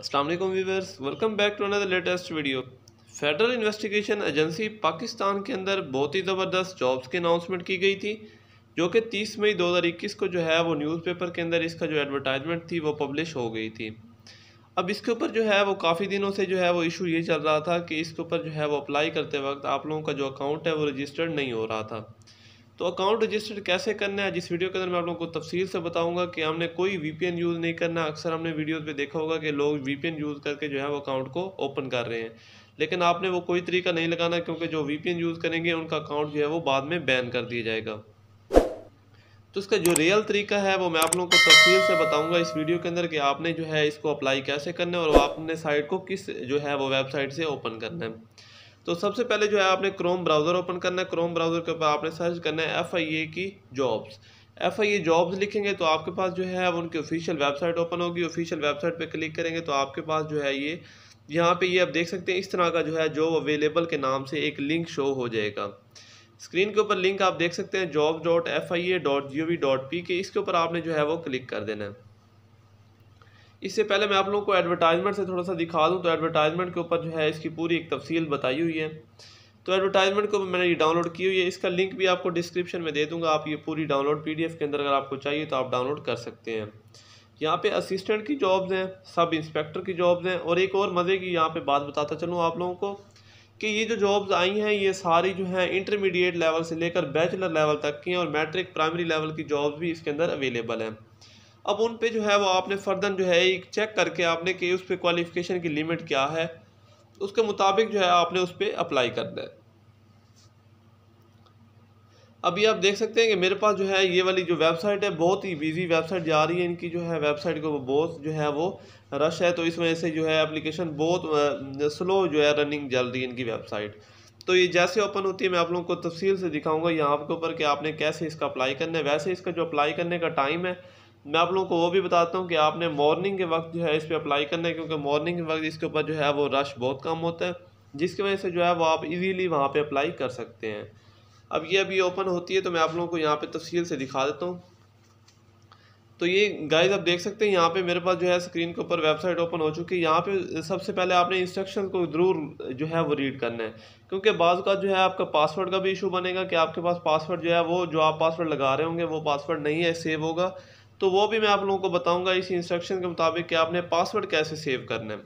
अस्सलाम वालेकुम viewers welcome back to another latest video federal investigation agency Pakistan के अंदर बहुत ही ज़बरदस्त जॉब्स की अनाउंसमेंट की गई थी जो कि 30 मई 2021 को जो है वो न्यूज़पेपर के अंदर इसका जो एडवर्टाइजमेंट थी वो पब्लिश हो गई थी अब इसके ऊपर जो है वो काफ़ी दिनों से जो है वो इशू ये चल रहा था कि इसके ऊपर जो है वो अप्लाई करते वक्त आप लोगों का जो अकाउंट है वो रजिस्टर्ड नहीं हो रहा था तो अकाउंट रजिस्टर्ड कैसे करना है जिस वीडियो के अंदर मैं आप लोगों को तफसील से बताऊंगा कि हमने कोई वीपीएन यूज़ नहीं करना अक्सर हमने वीडियोस पे देखा होगा कि लोग वीपीएन यूज़ करके जो है वो अकाउंट को ओपन कर रहे हैं लेकिन आपने वो कोई तरीका नहीं लगाना क्योंकि जो वीपीएन यूज़ करेंगे उनका अकाउंट जो है वो बाद में बैन कर दिया जाएगा तो उसका जो रियल तरीका है वो मैं आप लोगों को तफसील से बताऊंगा इस वीडियो के अंदर कि आपने जो है इसको अप्लाई कैसे करना है और आपने साइट को किस जो है वो वेबसाइट से ओपन करना है तो सबसे पहले जो है आपने क्रोम ब्राउज़र ओपन करना है क्रोम ब्राउज़र के ऊपर आपने सर्च करना है एफ आई ए की jobs F I A jobs लिखेंगे तो आपके पास जो है उनकी ऑफिशियल वेबसाइट ओपन होगी ऑफिशियल वेबसाइट पर क्लिक करेंगे तो आपके पास जो है ये यहाँ पे ये आप देख सकते हैं इस तरह का जो है जॉब अवेलेबल के नाम से एक लिंक शो हो जाएगा स्क्रीन के ऊपर लिंक आप देख सकते हैं job dot F I A dot G O V dot P K इसके ऊपर आपने जो है वो क्लिक कर देना है इससे पहले मैं आप लोगों को एडवर्टाइजमेंट से थोड़ा सा दिखा दूँ तो एडवर्टाइजमेंट के ऊपर जो है इसकी पूरी एक तफसील बताई हुई है तो एडवर्टाइजमेंट को मैंने ये डाउनलोड की हुई है इसका लिंक भी आपको डिस्क्रिप्शन में दे दूंगा आप ये पूरी डाउनलोड पीडीएफ के अंदर अगर आपको चाहिए तो आप डाउनलोड कर सकते हैं यहाँ पे असिस्टेंट की जॉब्स हैं सब इंस्पेक्टर की जॉब्स हैं और एक और मज़े की यहाँ पे बात बताता चलूँ आप लोगों को कि ये जो जॉब्स आई हैं ये सारी जो हैं इंटरमीडिएट लेवल से लेकर बैचलर लेवल तक की हैं और मैट्रिक प्राइमरी लेवल की जॉब्स भी इसके अंदर अवेलेबल हैं अब उन पे जो है वो आपने फर्दन जो है एक चेक करके आपने कि उस पर क्वालिफ़िकेशन की लिमिट क्या है उसके मुताबिक जो है आपने उस पर अप्लाई करना है अभी आप देख सकते हैं कि मेरे पास जो है ये वाली जो वेबसाइट है बहुत ही बिजी वेबसाइट जा रही है इनकी जो है वेबसाइट को बहुत जो है वो रश है तो इस वजह से जो है एप्लीकेशन बहुत स्लो जो है रनिंग चल रही है इनकी वेबसाइट तो ये जैसे ओपन होती है मैं आप लोगों को तफसील से दिखाऊंगा यहाँ आपके ऊपर कि आपने कैसे इसका अप्लाई करना है वैसे इसका जो अप्लाई करने का टाइम है मैं आप लोगों को वो भी बताता हूँ कि आपने मॉर्निंग के वक्त जो है इस पर अप्लाई करना है क्योंकि मॉर्निंग के वक्त इसके ऊपर जो है वो रश बहुत कम होता है जिसकी वजह से जो है वो आप इजीली वहाँ पे अप्लाई कर सकते हैं अब ये अभी ओपन होती है तो मैं आप लोगों को यहाँ पे तफसील से दिखा देता हूँ तो ये गाइज आप देख सकते हैं यहाँ पे मेरे पास जो है स्क्रीन के ऊपर वेबसाइट ओपन हो चुकी है यहाँ पे सबसे पहले आपने इंस्ट्रक्शन को ज़रूर जो है वो रीड करना है क्योंकि बाज़ का जो है आपका पासवर्ड का भी इशू बनेगा कि आपके पास पासवर्ड जो है वो जो आप पासवर्ड लगा रहे होंगे वो पासवर्ड नहीं है सेव होगा तो वो भी मैं आप लोगों को बताऊंगा इसी इंस्ट्रक्शन के मुताबिक कि आपने पासवर्ड कैसे सेव करना है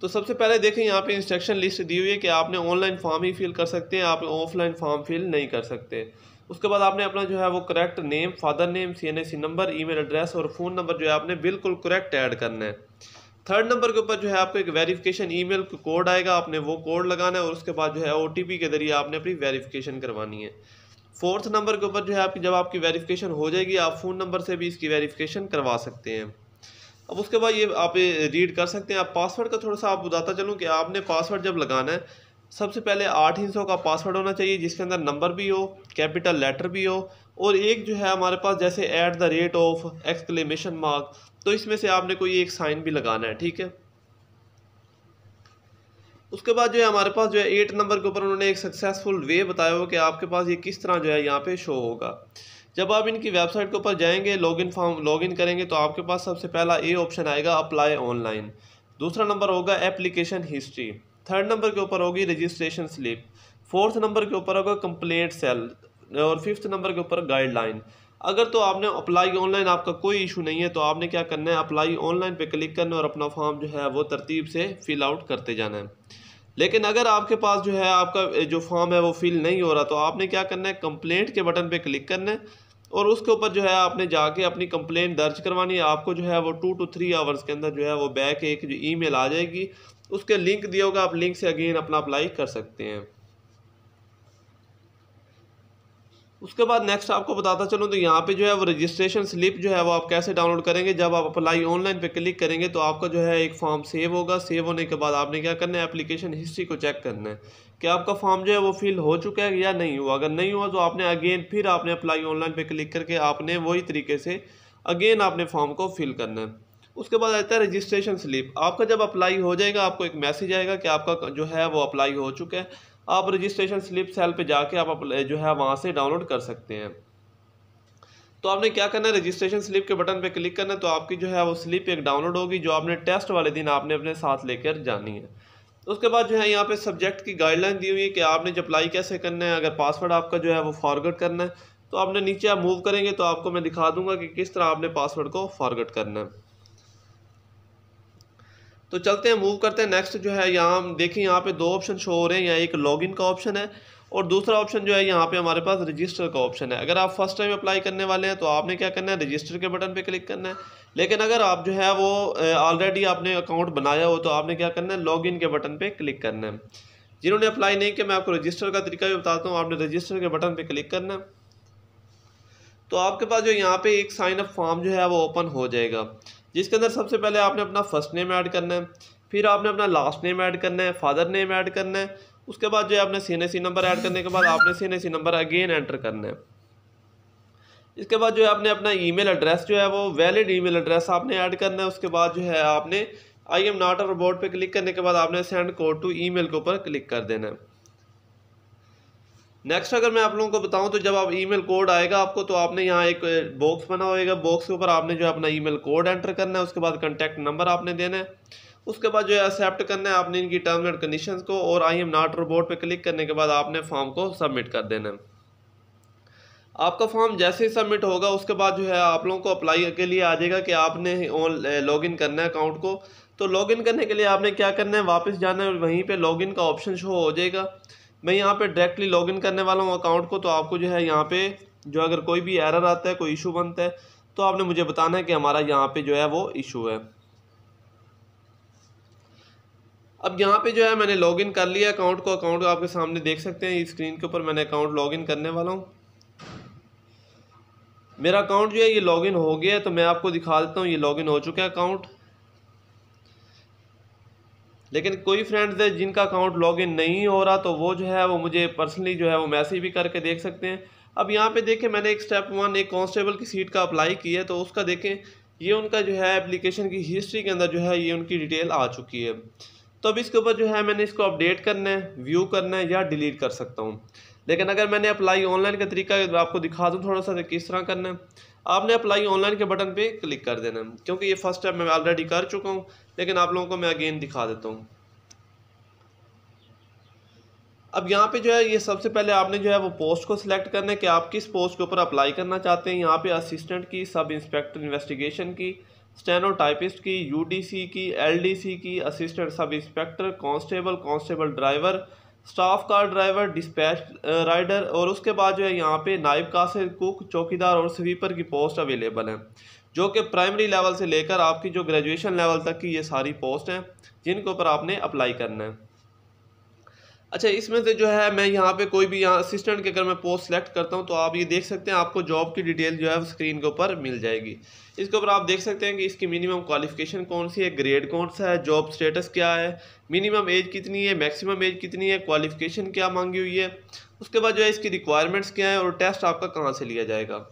तो सबसे पहले देखें यहाँ पे इंस्ट्रक्शन लिस्ट दी हुई है कि आपने ऑनलाइन फॉर्म ही फिल कर सकते हैं आप ऑफलाइन फॉर्म फिल नहीं कर सकते उसके बाद आपने अपना जो है वो correct name father name C N C number email address और फ़ोन नंबर जो है आपने बिल्कुल करेक्ट ऐड करना है थर्ड नंबर के ऊपर जो है आपको एक वेरिफिकेशन ईमेल कोड आएगा आपने वो कोड लगाना है और उसके बाद जो है ओटीपी के जरिए आपने अपनी वेरिफिकेशन करवानी है फोर्थ नंबर के ऊपर जो है आपकी जब आपकी वेरिफिकेशन हो जाएगी आप फ़ोन नंबर से भी इसकी वेरिफिकेशन करवा सकते हैं अब उसके बाद ये आप रीड कर सकते हैं आप पासवर्ड का थोड़ा सा आप बताता चलूँ कि आपने पासवर्ड जब लगाना है सबसे पहले आठ हिंसों का पासवर्ड होना चाहिए जिसके अंदर नंबर भी हो कैपिटल लेटर भी हो और एक जो है हमारे पास जैसे at the rate of exclamation mark तो इसमें से आपने कोई एक साइन भी लगाना है ठीक है उसके बाद जो है हमारे पास जो है एट नंबर के ऊपर उन्होंने एक सक्सेसफुल वे बताया हो कि आपके पास ये किस तरह जो है यहाँ पे शो होगा जब आप इनकी वेबसाइट के ऊपर जाएंगे लॉगिन फॉर्म लॉगिन करेंगे तो आपके पास सबसे पहला ए ऑप्शन आएगा अप्लाई ऑनलाइन दूसरा नंबर होगा एप्लीकेशन हिस्ट्री थर्ड नंबर के ऊपर होगी रजिस्ट्रेशन स्लिप फोर्थ नंबर के ऊपर होगा कंप्लेंट सेल और फिफ्थ नंबर के ऊपर गाइडलाइन अगर तो आपने अप्लाई ऑनलाइन आपका कोई इशू नहीं है तो आपने क्या करना है अप्लाई ऑनलाइन पे क्लिक करना और अपना फॉर्म जो है वो तरतीब से फिल आउट करते जाना है लेकिन अगर आपके पास जो है आपका जो फॉर्म है वो फिल नहीं हो रहा तो आपने क्या करना है कंप्लेंट के बटन पे क्लिक करना है और उसके ऊपर जो है आपने जाके अपनी कंप्लेंट दर्ज करवानी है आपको जो है वो टू टू थ्री आवर्स के अंदर जो है वो बैक एक जो ईमेल आ जाएगी उसके लिंक दिया होगा आप लिंक से अगेन अपना अप्लाई कर सकते हैं उसके बाद नेक्स्ट आपको बताता चलूँ तो यहाँ पे जो है वो रजिस्ट्रेशन स्लिप जो है वो आप कैसे डाउनलोड करेंगे जब आप अप्लाई ऑनलाइन पे क्लिक करेंगे तो आपका जो है एक फॉर्म सेव होगा सेव होने के बाद आपने क्या करना है एप्लीकेशन हिस्ट्री को चेक करना है कि आपका फॉर्म जो है वो फिल हो चुका है या नहीं हुआ अगर नहीं हुआ तो आपने अगेन फिर आपने अप्लाई ऑनलाइन पर क्लिक करके आपने वही तरीके से अगेन आपने फॉर्म को फिल करना है उसके बाद आता है रजिस्ट्रेशन स्लिप आपका जब अप्लाई हो जाएगा आपको एक मैसेज आएगा कि आपका जो है वो अप्लाई हो चुका है आप रजिस्ट्रेशन स्लिप सेल पे जाके आप जो है वहाँ से डाउनलोड कर सकते हैं तो आपने क्या करना है रजिस्ट्रेशन स्लिप के बटन पे क्लिक करना है तो आपकी जो है वो स्लिप एक डाउनलोड होगी जो आपने टेस्ट वाले दिन आपने अपने साथ लेकर जानी है उसके बाद जो है यहाँ पे सब्जेक्ट की गाइडलाइन दी हुई है कि आपने जब अप्लाई कैसे करना है अगर पासवर्ड आपका जो है वो फॉरवर्ड करना है तो आपने नीचे आप मूव करेंगे तो आपको मैं दिखा दूंगा कि किस तरह आपने पासवर्ड को फॉरवर्ड करना है तो चलते हैं मूव करते हैं नेक्स्ट जो है यहाँ देखिए यहाँ पे दो ऑप्शन शो हो रहे हैं यहाँ एक लॉगिन का ऑप्शन है और दूसरा ऑप्शन जो है यहाँ पे हमारे पास रजिस्टर का ऑप्शन है अगर आप फर्स्ट टाइम अप्लाई करने वाले हैं तो आपने क्या करना है रजिस्टर के बटन पे क्लिक करना है लेकिन अगर आप जो है वो ऑलरेडी आपने अकाउंट बनाया हो तो आपने क्या करना है लॉगिन के बटन पे क्लिक करना है जिन्होंने अप्लाई नहीं किया मैं आपको रजिस्टर का तरीका भी बताता हूँ आपने रजिस्टर के बटन पर क्लिक करना है तो आपके पास जो यहाँ पर एक साइन अप फॉर्म जो है वो ओपन हो जाएगा जिसके अंदर सबसे पहले आपने अपना फर्स्ट नेम ऐड करना है फिर आपने अपना लास्ट नेम ऐड करना है फादर नेम ऐड करना है उसके बाद जो है आपने C N C number add करने के बाद आपने C N C number again enter करना है इसके बाद जो है आपने अपना ईमेल एड्रेस जो है वो वैलिड ईमेल एड्रेस आपने ऐड करना है उसके बाद जो है आपने I am not a robot पे क्लिक करने के बाद आपने सेंड कोड टू ईमेल के ऊपर क्लिक कर देना है नेक्स्ट अगर मैं आप लोगों को बताऊं तो जब आप ईमेल कोड आएगा आपको तो आपने यहाँ एक बॉक्स बना होएगा बॉक्स के ऊपर आपने जो है अपना ईमेल कोड एंटर करना है उसके बाद कॉन्टैक्ट नंबर आपने देना है उसके बाद जो है एक्सेप्ट करना है आपने इनकी टर्म्स एंड कंडीशन को और आई एम नॉट रोबोट पर क्लिक करने के बाद आपने फॉर्म को सबमिट कर देना है आपका फॉर्म जैसे ही सबमिट होगा उसके बाद जो है आप लोगों को अप्लाई के लिए आ जाएगा कि आपने ऑन लॉगिन करना है अकाउंट को तो लॉगिन करने के लिए आपने क्या करना है वापस जाना है वहीं पे लॉगिन का ऑप्शन शो हो जाएगा मैं यहाँ पे डायरेक्टली लॉगिन करने वाला हूँ अकाउंट को तो आपको जो है यहाँ पे जो अगर कोई भी एरर आता है कोई इशू बनता है तो आपने मुझे बताना है कि हमारा यहाँ पे जो है वो इशू है अब यहाँ पे जो है मैंने लॉगिन कर लिया अकाउंट को अकाउंट को आपके सामने देख सकते हैं स्क्रीन के ऊपर मैंने अकाउंट लॉगिन करने वाला हूँ मेरा अकाउंट जो है ये लॉगिन हो गया है तो मैं आपको दिखा देता हूँ ये लॉगिन हो चुका है अकाउंट लेकिन कोई फ्रेंड्स है जिनका अकाउंट लॉगिन नहीं हो रहा तो वो जो है वो मुझे पर्सनली जो है वो मैसेज भी करके देख सकते हैं अब यहाँ पे देखें मैंने एक स्टेप वन एक कांस्टेबल की सीट का अप्लाई की है तो उसका देखें ये उनका जो है एप्लीकेशन की हिस्ट्री के अंदर जो है ये उनकी डिटेल आ चुकी है तो अब इसके ऊपर जो है मैंने इसको अपडेट करना है व्यू करना है या डिलीट कर सकता हूँ लेकिन अगर मैंने अप्लाई ऑनलाइन का तरीका आपको दिखा दूँ थोड़ा सा किस तरह करना है आपने अप्लाई ऑनलाइन के बटन पे क्लिक कर देना क्योंकि ये फर्स्ट टाइम मैं ऑलरेडी कर चुका हूँ लेकिन आप लोगों को मैं अगेन दिखा देता हूँ अब यहाँ पे जो है ये सबसे पहले आपने जो है वो पोस्ट को सिलेक्ट करना है कि आप किस पोस्ट के ऊपर अप्लाई करना चाहते हैं यहाँ पे असिस्टेंट की सब इंस्पेक्टर इन्वेस्टिगेशन की स्टेनो टाइपिस्ट की यूडीसी की एलडीसी की assistant sub inspector constable constable driver staff car driver dispatch rider और उसके बाद जो है यहाँ पे नायब कासिर कुक चौकीदार और स्वीपर की पोस्ट अवेलेबल हैं जो कि प्राइमरी लेवल से लेकर आपकी जो ग्रेजुएशन लेवल तक की ये सारी पोस्ट हैं जिनके ऊपर आपने अप्लाई करना है अच्छा इसमें से जो है मैं यहाँ पे कोई भी यहाँ असिस्टेंट के अगर मैं पोस्ट सेलेक्ट करता हूँ तो आप ये देख सकते हैं आपको जॉब की डिटेल जो है वो स्क्रीन के ऊपर मिल जाएगी इसके ऊपर आप देख सकते हैं कि इसकी मिनिमम क्वालिफिकेशन कौन सी है ग्रेड कौन सा है जॉब स्टेटस क्या है मिनिमम एज कितनी है मैक्सिमम एज कितनी है क्वालिफिकेशन क्या मांगी हुई है उसके बाद जो है इसकी रिक्वायरमेंट्स क्या है और टेस्ट आपका कहाँ से लिया जाएगा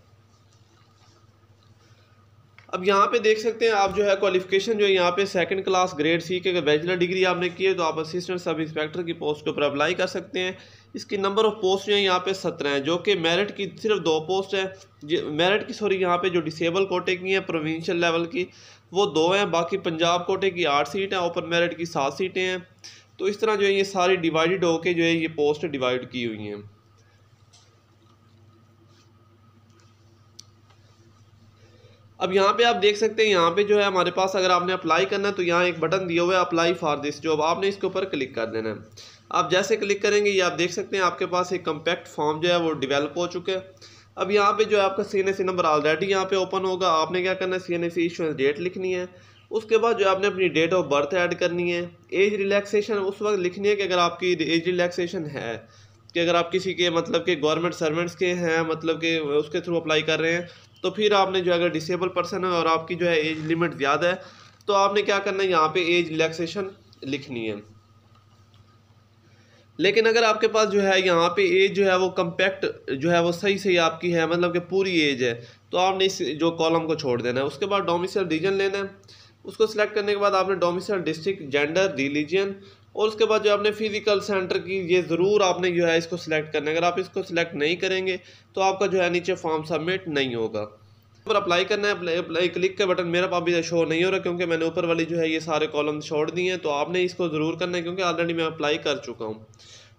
अब यहाँ पे देख सकते हैं आप जो है क्वालिफिकेशन जो है यहाँ पे सेकंड क्लास ग्रेड सी के अगर बैचलर डिग्री आपने की है तो आप असिस्टेंट सब इंस्पेक्टर की पोस्ट के ऊपर अप्लाई कर सकते हैं इसकी नंबर ऑफ पोस्ट जो है यहाँ पे सत्रह हैं जो कि मेरिट की सिर्फ दो पोस्ट हैं मेरिट की सॉरी यहाँ पे जो डिसेबल कोटे की हैं प्रोविंशियल लेवल की वो दो हैं बाकी पंजाब कोटे की आठ सीट हैं ओपन मेरिट की सात सीटें हैं तो इस तरह जो है ये सारी डिवाइडेड होके जो है ये पोस्ट डिवाइड की हुई हैं अब यहाँ पे आप देख सकते हैं यहाँ पे जो है हमारे पास अगर आपने अप्लाई करना है तो यहाँ एक बटन दिया हुआ है अप्लाई फॉर दिस जॉब आपने इसके ऊपर क्लिक कर देना है आप जैसे क्लिक करेंगे ये आप देख सकते हैं आपके पास एक कम्पैक्ट फॉर्म जो है वो डिवेलप हो चुके हैं अब यहाँ पे जो है आपका C N C number already यहाँ पे ओपन होगा आपने क्या करना है C N C issues date लिखनी है उसके बाद जो आपने अपनी डेट ऑफ बर्थ ऐड करनी है एज रिलैक्सेशन उस वक्त लिखनी है कि अगर आपकी एज रिलैक्सेशन है कि अगर आप किसी के मतलब के गवर्नमेंट सर्वेंट्स के हैं मतलब के उसके थ्रू अप्लाई कर रहे हैं तो फिर आपने जो अगर डिसेबल पर्सन है और आपकी जो है एज लिमिट ज़्यादा है तो आपने क्या करना है यहाँ पे एज रिलैक्सेशन लिखनी है लेकिन अगर आपके पास जो है यहाँ पे एज जो है वो कम्पैक्ट जो है वो सही सही आपकी है मतलब कि पूरी एज है तो आपने इस जो कॉलम को छोड़ देना है उसके बाद डोमिसल रीजन लेना है उसको सिलेक्ट करने के बाद आपने डोमिसल डिस्ट्रिक्ट जेंडर रिलीजन और उसके बाद जो आपने फिज़िकल सेंटर की ये ज़रूर आपने जो है इसको सिलेक्ट करना है अगर आप इसको सिलेक्ट नहीं करेंगे तो आपका जो है नीचे फॉर्म सबमिट नहीं होगा ऊपर अप्लाई करना है अप्लाई, अप्लाई क्लिक का बटन मेरा पाप शो नहीं हो रहा क्योंकि मैंने ऊपर वाली जो है ये सारे कॉलम छोड़ दिए हैं तो आपने इसको ज़रूर करना है क्योंकि ऑलरेडी मैं अप्लाई कर चुका हूँ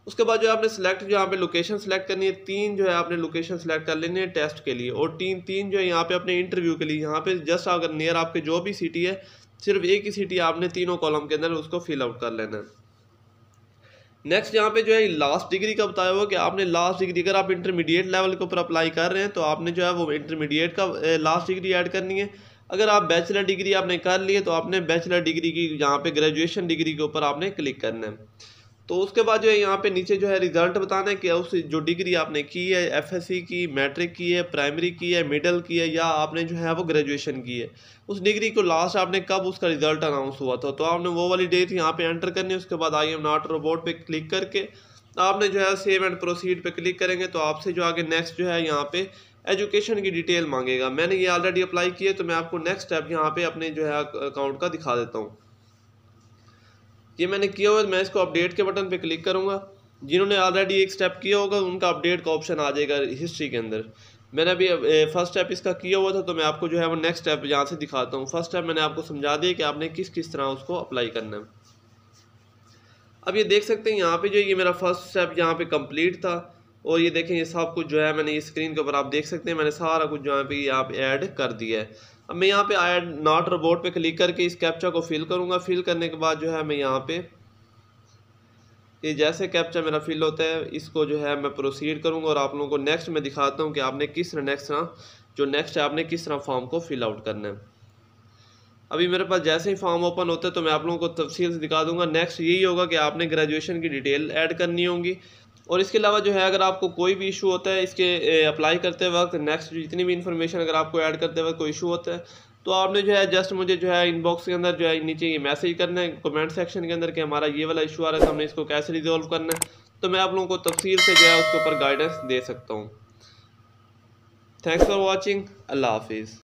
उसके बाद जो आपने सेलेक्ट जो यहाँ पे लोकेशन सेलेक्ट करनी है तीन जो है आपने लोकेशन सेलेक्ट कर लेनी है टेस्ट के लिए और तीन तीन जो है यहाँ पे अपने इंटरव्यू के लिए यहाँ पे जस्ट अगर नियर आपके जो भी सिटी है सिर्फ एक ही सीटी आपने तीनों कॉलम के अंदर उसको फिल आउट कर लेना है नेक्स्ट यहाँ पे जो है लास्ट डिग्री का बताया हुआ कि आपने लास्ट डिग्री अगर आप इंटरमीडिएट लेवल के ऊपर अप्लाई कर रहे हैं तो आपने जो है वो इंटरमीडिएट का लास्ट डिग्री ऐड करनी है अगर आप बैचलर डिग्री आपने कर ली है तो आपने बैचलर डिग्री की यहाँ पे ग्रेजुएशन डिग्री के ऊपर आपने क्लिक करना है तो उसके बाद जो है यहाँ पे नीचे जो है रिजल्ट बताना है कि उस जो डिग्री आपने की है एफएससी की मैट्रिक की है प्राइमरी की है मिडल की है या आपने जो है वो ग्रेजुएशन की है उस डिग्री को लास्ट आपने कब उसका रिजल्ट अनाउंस हुआ था तो आपने वो वाली डेट यहाँ पे एंटर करनी है उसके बाद आई एम नॉट रोबोट पर क्लिक करके आपने जो है सेव एंड प्रोसीड पर क्लिक करेंगे तो आपसे जो आगे नेक्स्ट जो है यहाँ पर एजुकेशन की डिटेल मांगेगा मैंने ये ऑलरेडी अप्लाई किया तो मैं आपको नेक्स्ट स्टेप यहाँ पर अपने जो है अकाउंट का दिखा देता हूँ ये मैंने किया हुआ है मैं इसको अपडेट के बटन पे क्लिक करूँगा जिन्होंने ऑलरेडी एक स्टेप किया होगा उनका अपडेट का ऑप्शन आ जाएगा हिस्ट्री के अंदर मैंने अभी फर्स्ट स्टेप इसका किया हुआ था तो मैं आपको जो है वो नेक्स्ट स्टेप यहाँ से दिखाता हूँ फर्स्ट स्टेप मैंने आपको समझा दिया कि आपने किस किस तरह उसको अप्लाई करना है अब ये देख सकते हैं यहाँ पे जो ये मेरा फर्स्ट स्टेप यहाँ पे कंप्लीट था और ये देखें ये सब कुछ जो है मैंने स्क्रीन के ऊपर आप देख सकते हैं मैंने सारा कुछ जो है पे यहाँ पे ऐड कर दिया है अब मैं यहाँ पे ऐड नॉट रोबोट पे क्लिक करके इस कैप्चा को फिल करूँगा फिल करने के बाद जो है मैं यहाँ पे ये जैसे कैप्चा मेरा फिल होता है इसको जो है मैं प्रोसीड करूँगा और आप लोगों को नेक्स्ट में दिखाता हूँ कि आपने किस तरह नेक्स्ट तरह जो नेक्स्ट है आपने किस तरह फॉर्म को फिल आउट करना है अभी मेरे पास जैसे ही फॉर्म ओपन होता है तो मैं आप लोगों को तफसील से दिखा दूंगा नेक्स्ट यही होगा कि आपने ग्रेजुएशन की डिटेल ऐड करनी होगी और इसके अलावा जो है अगर आपको कोई भी इशू होता है इसके अप्लाई करते वक्त नेक्स्ट जितनी भी इन्फॉर्मेशन अगर आपको ऐड करते वक्त कोई इशू होता है तो आपने जो है जस्ट मुझे जो है इनबॉक्स के अंदर जो है नीचे ये मैसेज करना है कमेंट सेक्शन के अंदर कि हमारा ये वाला इशू आ रहा है तो हमने इसको कैसे रिजॉल्व करना है तो मैं आप लोगों को तफसील से जो है उसके ऊपर गाइडेंस दे सकता हूँ थैंक्स फॉर वॉचिंग अल्लाह हाफिज़